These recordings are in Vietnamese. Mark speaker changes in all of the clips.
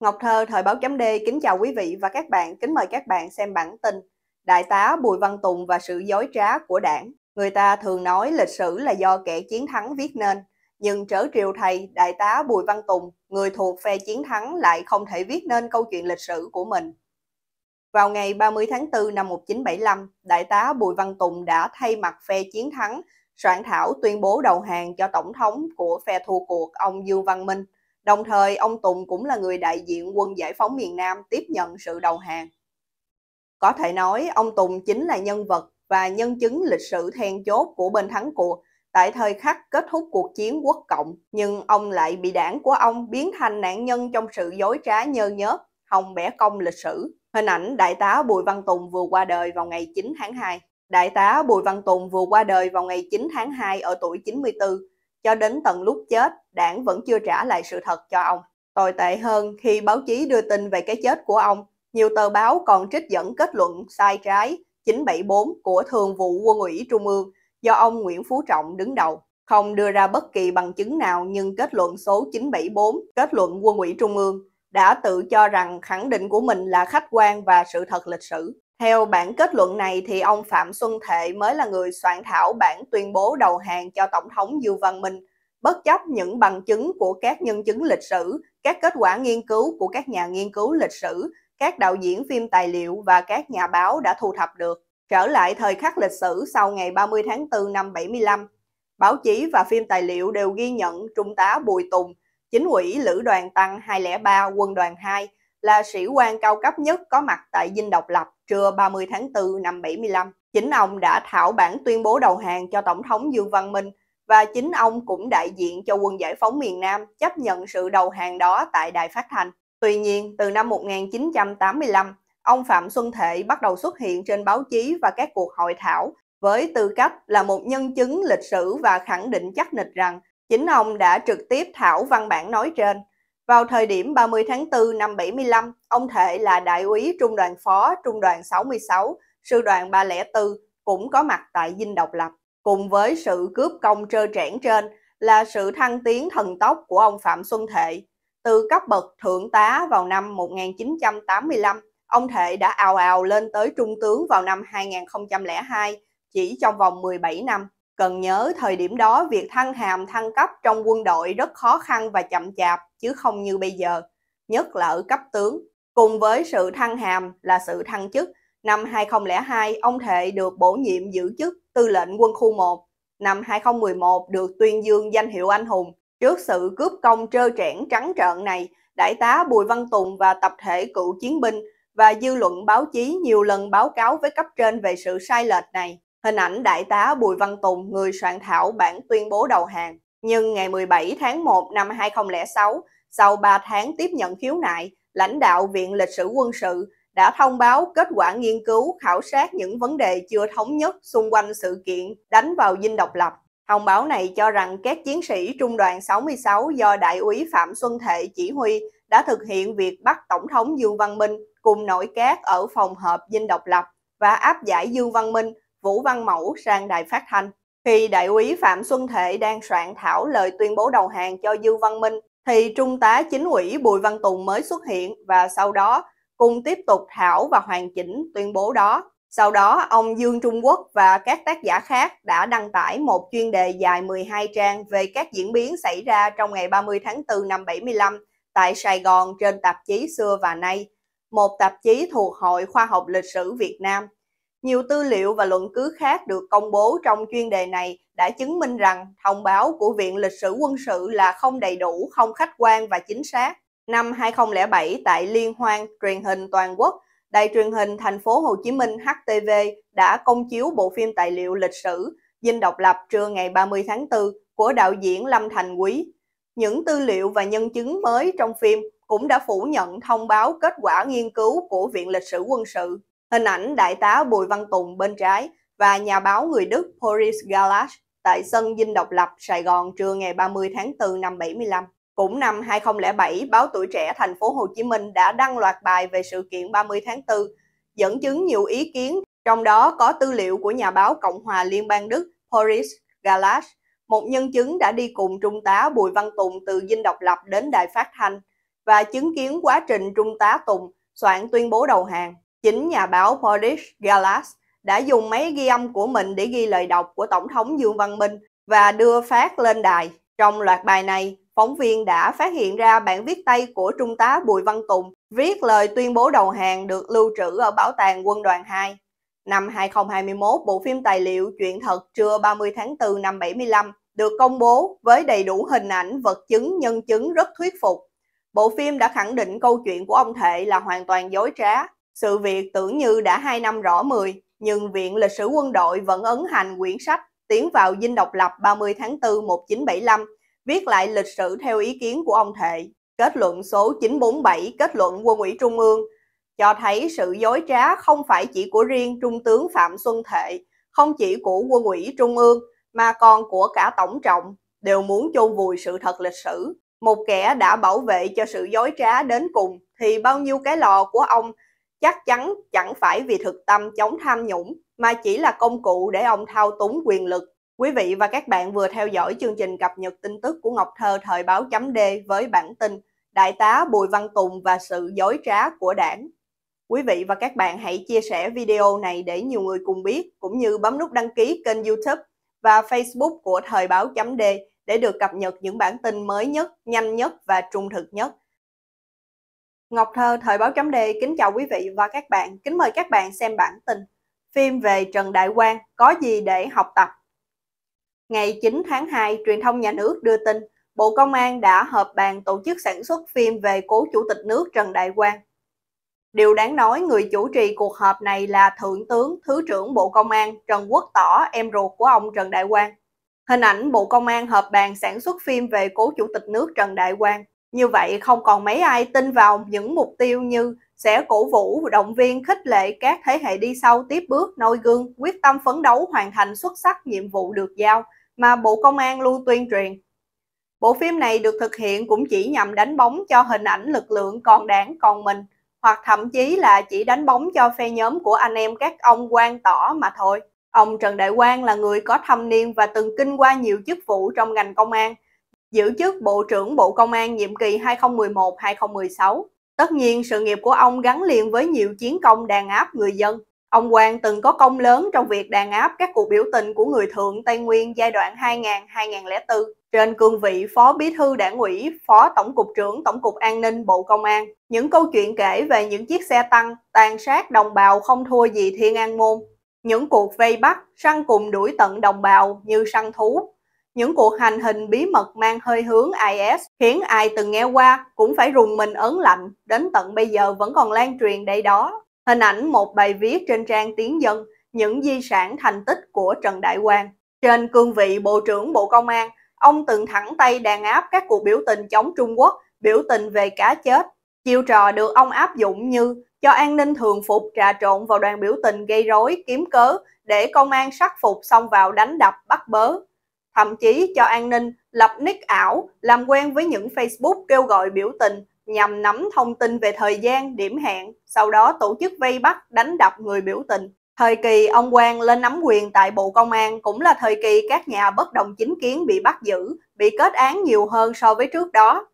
Speaker 1: Ngọc Thơ, Thời báo chấm D kính chào quý vị và các bạn, kính mời các bạn xem bản tin Đại tá Bùi Văn Tùng và sự dối trá của đảng Người ta thường nói lịch sử là do kẻ chiến thắng viết nên Nhưng trở triều thầy, Đại tá Bùi Văn Tùng, người thuộc phe chiến thắng lại không thể viết nên câu chuyện lịch sử của mình Vào ngày 30 tháng 4 năm 1975, Đại tá Bùi Văn Tùng đã thay mặt phe chiến thắng soạn thảo tuyên bố đầu hàng cho Tổng thống của phe thua cuộc ông Dương Văn Minh – Đồng thời, ông Tùng cũng là người đại diện quân giải phóng miền Nam tiếp nhận sự đầu hàng. Có thể nói, ông Tùng chính là nhân vật và nhân chứng lịch sử then chốt của bên thắng cuộc tại thời khắc kết thúc cuộc chiến quốc cộng, nhưng ông lại bị đảng của ông biến thành nạn nhân trong sự dối trá nhơ nhớp, hồng bẻ cong lịch sử. Hình ảnh Đại tá Bùi Văn Tùng vừa qua đời vào ngày 9 tháng 2. Đại tá Bùi Văn Tùng vừa qua đời vào ngày 9 tháng 2 ở tuổi 94 cho đến tận lúc chết, đảng vẫn chưa trả lại sự thật cho ông. Tồi tệ hơn khi báo chí đưa tin về cái chết của ông, nhiều tờ báo còn trích dẫn kết luận sai trái 974 của Thường vụ Quân ủy Trung ương do ông Nguyễn Phú Trọng đứng đầu. Không đưa ra bất kỳ bằng chứng nào nhưng kết luận số 974, kết luận Quân ủy Trung ương, đã tự cho rằng khẳng định của mình là khách quan và sự thật lịch sử. Theo bản kết luận này thì ông Phạm Xuân Thệ mới là người soạn thảo bản tuyên bố đầu hàng cho Tổng thống Dương Văn Minh, bất chấp những bằng chứng của các nhân chứng lịch sử, các kết quả nghiên cứu của các nhà nghiên cứu lịch sử, các đạo diễn phim tài liệu và các nhà báo đã thu thập được. Trở lại thời khắc lịch sử sau ngày 30 tháng 4 năm 75, báo chí và phim tài liệu đều ghi nhận Trung tá Bùi Tùng, chính ủy Lữ đoàn Tăng 203 quân đoàn 2 là sĩ quan cao cấp nhất có mặt tại dinh độc lập trưa 30 tháng 4 năm 75. Chính ông đã thảo bản tuyên bố đầu hàng cho Tổng thống Dương Văn Minh và chính ông cũng đại diện cho quân giải phóng miền Nam chấp nhận sự đầu hàng đó tại Đài Phát Thanh. Tuy nhiên, từ năm 1985, ông Phạm Xuân Thệ bắt đầu xuất hiện trên báo chí và các cuộc hội thảo với tư cách là một nhân chứng lịch sử và khẳng định chắc nịch rằng chính ông đã trực tiếp thảo văn bản nói trên. Vào thời điểm 30 tháng 4 năm 75, ông Thệ là đại úy trung đoàn phó trung đoàn 66, sư đoàn 304, cũng có mặt tại Dinh Độc Lập. Cùng với sự cướp công trơ trẽn trên là sự thăng tiến thần tốc của ông Phạm Xuân Thệ. Từ cấp bậc thượng tá vào năm 1985, ông Thệ đã ào ào lên tới trung tướng vào năm 2002, chỉ trong vòng 17 năm. Cần nhớ thời điểm đó việc thăng hàm thăng cấp trong quân đội rất khó khăn và chậm chạp chứ không như bây giờ, nhất là ở cấp tướng. Cùng với sự thăng hàm là sự thăng chức, năm 2002 ông Thệ được bổ nhiệm giữ chức tư lệnh quân khu 1. Năm 2011 được tuyên dương danh hiệu anh hùng. Trước sự cướp công trơ trẽn trắng trợn này, Đại tá Bùi Văn Tùng và tập thể cựu chiến binh và dư luận báo chí nhiều lần báo cáo với cấp trên về sự sai lệch này. Hình ảnh đại tá Bùi Văn Tùng, người soạn thảo bản tuyên bố đầu hàng. Nhưng ngày 17 tháng 1 năm 2006, sau 3 tháng tiếp nhận khiếu nại, lãnh đạo Viện Lịch sử Quân sự đã thông báo kết quả nghiên cứu khảo sát những vấn đề chưa thống nhất xung quanh sự kiện đánh vào dinh độc lập. Thông báo này cho rằng các chiến sĩ trung đoàn 66 do Đại úy Phạm Xuân Thệ chỉ huy đã thực hiện việc bắt Tổng thống Dương Văn Minh cùng nội các ở phòng hợp dinh độc lập và áp giải Dương Văn Minh Vũ Văn Mẫu sang đài phát thanh. Khi đại úy Phạm Xuân Thệ đang soạn thảo lời tuyên bố đầu hàng cho Dư Văn Minh, thì Trung tá Chính ủy Bùi Văn Tùng mới xuất hiện và sau đó cùng tiếp tục thảo và hoàn chỉnh tuyên bố đó. Sau đó, ông Dương Trung Quốc và các tác giả khác đã đăng tải một chuyên đề dài 12 trang về các diễn biến xảy ra trong ngày 30 tháng 4 năm 75 tại Sài Gòn trên tạp chí Xưa và Nay, một tạp chí thuộc Hội Khoa học Lịch sử Việt Nam. Nhiều tư liệu và luận cứ khác được công bố trong chuyên đề này đã chứng minh rằng thông báo của Viện Lịch sử Quân sự là không đầy đủ, không khách quan và chính xác. Năm 2007 tại Liên hoan truyền hình toàn quốc, Đài truyền hình thành phố Hồ Chí Minh HTV đã công chiếu bộ phim tài liệu lịch sử Dinh độc lập trưa ngày 30 tháng 4 của đạo diễn Lâm Thành Quý. Những tư liệu và nhân chứng mới trong phim cũng đã phủ nhận thông báo kết quả nghiên cứu của Viện Lịch sử Quân sự. Hình ảnh đại tá Bùi Văn Tùng bên trái và nhà báo người Đức Boris Galas tại sân dinh độc lập Sài Gòn trưa ngày 30 tháng 4 năm 75. Cũng năm 2007, báo Tuổi Trẻ thành phố Hồ Chí Minh đã đăng loạt bài về sự kiện 30 tháng 4, dẫn chứng nhiều ý kiến, trong đó có tư liệu của nhà báo Cộng hòa Liên bang Đức Boris Galas, một nhân chứng đã đi cùng Trung tá Bùi Văn Tùng từ dinh độc lập đến đài phát thanh và chứng kiến quá trình Trung tá Tùng soạn tuyên bố đầu hàng chính nhà báo Boris Galas đã dùng máy ghi âm của mình để ghi lời đọc của Tổng thống Dương Văn Minh và đưa phát lên đài. Trong loạt bài này, phóng viên đã phát hiện ra bản viết tay của Trung tá Bùi Văn Tùng viết lời tuyên bố đầu hàng được lưu trữ ở Bảo tàng Quân đoàn 2. Năm 2021, bộ phim tài liệu Chuyện thật trưa 30 tháng 4 năm 75 được công bố với đầy đủ hình ảnh, vật chứng, nhân chứng rất thuyết phục. Bộ phim đã khẳng định câu chuyện của ông Thệ là hoàn toàn dối trá, sự việc tưởng như đã hai năm rõ 10, nhưng Viện Lịch sử Quân đội vẫn ấn hành quyển sách Tiến vào dinh độc lập 30 tháng 4 1975, viết lại lịch sử theo ý kiến của ông Thệ. Kết luận số 947 kết luận Quân ủy Trung ương cho thấy sự dối trá không phải chỉ của riêng Trung tướng Phạm Xuân Thệ, không chỉ của Quân ủy Trung ương mà còn của cả Tổng trọng đều muốn chôn vùi sự thật lịch sử. Một kẻ đã bảo vệ cho sự dối trá đến cùng thì bao nhiêu cái lò của ông chắc chắn chẳng phải vì thực tâm chống tham nhũng mà chỉ là công cụ để ông thao túng quyền lực. Quý vị và các bạn vừa theo dõi chương trình cập nhật tin tức của Ngọc Thơ thời báo chấm D với bản tin Đại tá Bùi Văn Tùng và sự dối trá của đảng. Quý vị và các bạn hãy chia sẻ video này để nhiều người cùng biết, cũng như bấm nút đăng ký kênh youtube và facebook của thời báo chấm D để được cập nhật những bản tin mới nhất, nhanh nhất và trung thực nhất. Ngọc Thơ, Thời báo chấm đề kính chào quý vị và các bạn. Kính mời các bạn xem bản tin phim về Trần Đại Quang có gì để học tập. Ngày 9 tháng 2, truyền thông nhà nước đưa tin Bộ Công an đã hợp bàn tổ chức sản xuất phim về cố chủ tịch nước Trần Đại Quang. Điều đáng nói, người chủ trì cuộc họp này là Thượng tướng Thứ trưởng Bộ Công an Trần Quốc Tỏ, em ruột của ông Trần Đại Quang. Hình ảnh Bộ Công an hợp bàn sản xuất phim về cố chủ tịch nước Trần Đại Quang như vậy không còn mấy ai tin vào những mục tiêu như sẽ cổ vũ và động viên khích lệ các thế hệ đi sau tiếp bước noi gương, quyết tâm phấn đấu hoàn thành xuất sắc nhiệm vụ được giao mà Bộ Công an luôn tuyên truyền. Bộ phim này được thực hiện cũng chỉ nhằm đánh bóng cho hình ảnh lực lượng còn đảng còn mình, hoặc thậm chí là chỉ đánh bóng cho phe nhóm của anh em các ông quan tỏ mà thôi. Ông Trần Đại Quang là người có thâm niên và từng kinh qua nhiều chức vụ trong ngành công an, giữ chức Bộ trưởng Bộ Công an nhiệm kỳ 2011-2016. Tất nhiên, sự nghiệp của ông gắn liền với nhiều chiến công đàn áp người dân. Ông Quang từng có công lớn trong việc đàn áp các cuộc biểu tình của người thượng Tây Nguyên giai đoạn 2000-2004 trên cương vị Phó Bí thư Đảng ủy, Phó Tổng cục trưởng Tổng cục An ninh Bộ Công an. Những câu chuyện kể về những chiếc xe tăng tàn sát đồng bào không thua gì Thiên An Môn, những cuộc vây bắt, săn cùng đuổi tận đồng bào như săn thú, những cuộc hành hình bí mật mang hơi hướng IS khiến ai từng nghe qua cũng phải rùng mình ấn lạnh, đến tận bây giờ vẫn còn lan truyền đây đó. Hình ảnh một bài viết trên trang Tiếng Dân, những di sản thành tích của Trần Đại Quang. Trên cương vị Bộ trưởng Bộ Công an, ông từng thẳng tay đàn áp các cuộc biểu tình chống Trung Quốc, biểu tình về cá chết. Chiêu trò được ông áp dụng như cho an ninh thường phục trà trộn vào đoàn biểu tình gây rối, kiếm cớ để công an sát phục xong vào đánh đập, bắt bớ thậm chí cho an ninh, lập nick ảo, làm quen với những Facebook kêu gọi biểu tình nhằm nắm thông tin về thời gian, điểm hẹn, sau đó tổ chức vây bắt, đánh đập người biểu tình. Thời kỳ ông Quang lên nắm quyền tại Bộ Công an cũng là thời kỳ các nhà bất đồng chính kiến bị bắt giữ, bị kết án nhiều hơn so với trước đó.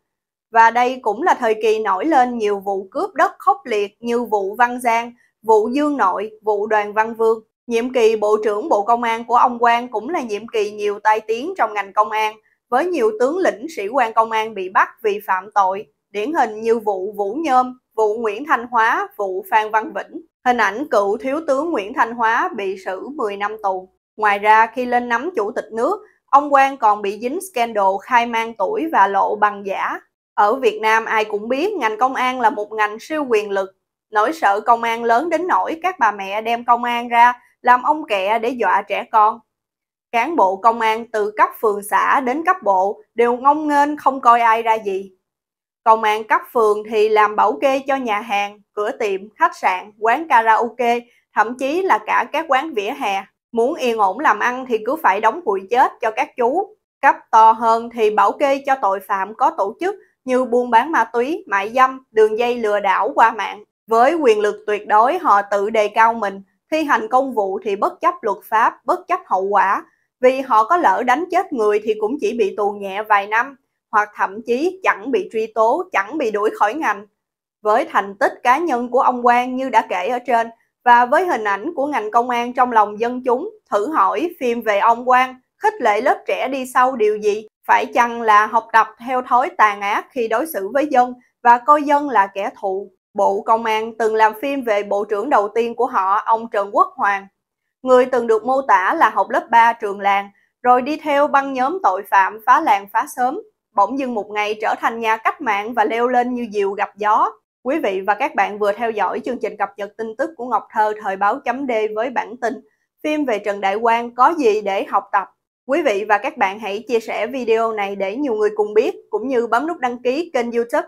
Speaker 1: Và đây cũng là thời kỳ nổi lên nhiều vụ cướp đất khốc liệt như vụ Văn Giang, vụ Dương Nội, vụ Đoàn Văn Vương. Nhiệm kỳ Bộ trưởng Bộ Công an của ông Quang cũng là nhiệm kỳ nhiều tai tiếng trong ngành công an, với nhiều tướng lĩnh sĩ quan công an bị bắt vì phạm tội, điển hình như vụ Vũ Nhôm, vụ Nguyễn Thanh Hóa, vụ Phan Văn Vĩnh. Hình ảnh cựu thiếu tướng Nguyễn Thanh Hóa bị xử 10 năm tù. Ngoài ra, khi lên nắm chủ tịch nước, ông Quang còn bị dính scandal khai mang tuổi và lộ bằng giả. Ở Việt Nam ai cũng biết ngành công an là một ngành siêu quyền lực. Nỗi sợ công an lớn đến nỗi các bà mẹ đem công an ra làm ông kẹ để dọa trẻ con. Cán bộ công an từ cấp phường xã đến cấp bộ đều ngông nghênh không coi ai ra gì. Công an cấp phường thì làm bảo kê cho nhà hàng, cửa tiệm, khách sạn, quán karaoke, thậm chí là cả các quán vỉa hè. Muốn yên ổn làm ăn thì cứ phải đóng hụi chết cho các chú. Cấp to hơn thì bảo kê cho tội phạm có tổ chức như buôn bán ma túy, mại dâm, đường dây lừa đảo qua mạng. Với quyền lực tuyệt đối họ tự đề cao mình, thi hành công vụ thì bất chấp luật pháp, bất chấp hậu quả. Vì họ có lỡ đánh chết người thì cũng chỉ bị tù nhẹ vài năm, hoặc thậm chí chẳng bị truy tố, chẳng bị đuổi khỏi ngành. Với thành tích cá nhân của ông Quang như đã kể ở trên, và với hình ảnh của ngành công an trong lòng dân chúng, thử hỏi phim về ông Quang khích lệ lớp trẻ đi sau điều gì? Phải chăng là học tập theo thói tàn ác khi đối xử với dân và coi dân là kẻ thù? Bộ Công an từng làm phim về bộ trưởng đầu tiên của họ, ông Trần Quốc Hoàng, người từng được mô tả là học lớp 3 trường làng, rồi đi theo băng nhóm tội phạm phá làng phá sớm, bỗng dưng một ngày trở thành nhà cách mạng và leo lên như diều gặp gió. Quý vị và các bạn vừa theo dõi chương trình cập nhật tin tức của Ngọc Thơ thời báo chấm D với bản tin phim về Trần Đại Quang có gì để học tập. Quý vị và các bạn hãy chia sẻ video này để nhiều người cùng biết, cũng như bấm nút đăng ký kênh youtube